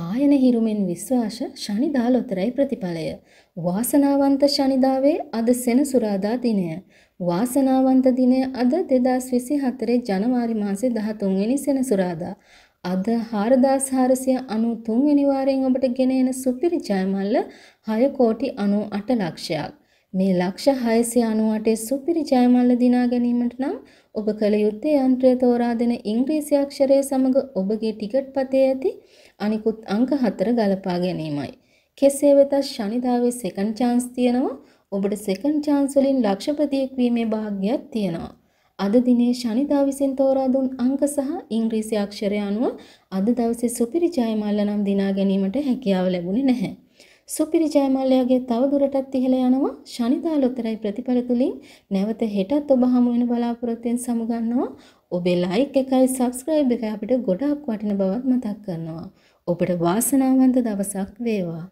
පායන හිරුමෙන් විශ්වාස ශනි 14යි ප්‍රතිඵලය. වාසනාවන්ත ශනිදාවේ අද සෙනසුරාදා දිනය. වාසනාවන්ත දිනය අද 2024 ජනවාරි මාසේ 13 වෙනි සෙනසුරාදා. අද 4493 වෙනි වාරයෙන් ඔබට ගෙන එන සුපිරි ජයමල්ල 6 කෝටි 98 ලක්ෂයක්. මේ ලක්ෂ 698 සුපිරි ජයමල්ල දිනා ගැනීමට නම් ඔබ කල යුත්තේ යන්ත්‍රය තෝරා දෙන ඉංග්‍රීසි අක්ෂරය සමග ඔබගේ ටිකට් පතේ ඇති අනිකුත් අංක හතර ගලපා ගැනීමයි. කෙසේ වෙතත් ශනිදාවේ සෙකන්ඩ් chance තියෙනවා. ඔබට සෙකන්ඩ් chance වලින් ලක්ෂපතියෙක් වීමේ භාග්‍යයක් තියෙනවා. අද දිනේ ශනිදා විසින් තෝරා දුන් අංක සහ ඉංග්‍රීසි අක්ෂරය අනුව අද දවසේ සුපිරි ජයමල්ල නම් දිනා ගැනීමට හැකියාව ලැබුණේ නැහැ. සුපිරි ජයමල්ලයාගේ තව දුරටත් ඉහළ යනවා ශනිදා ලොතරැයි ප්‍රතිඵල තුලින් නැවත හෙටත් ඔබ හමු වෙන බලාපොරොත්තුෙන් සමුගන්නවා ඔබේ ලයික් එකයි සබ්ස්ක්‍රයිබ් එකයි අපිට ගොඩාක් වටින බවත් මතක් කරනවා ඔබට වාසනාවන්ත දවසක් වේවා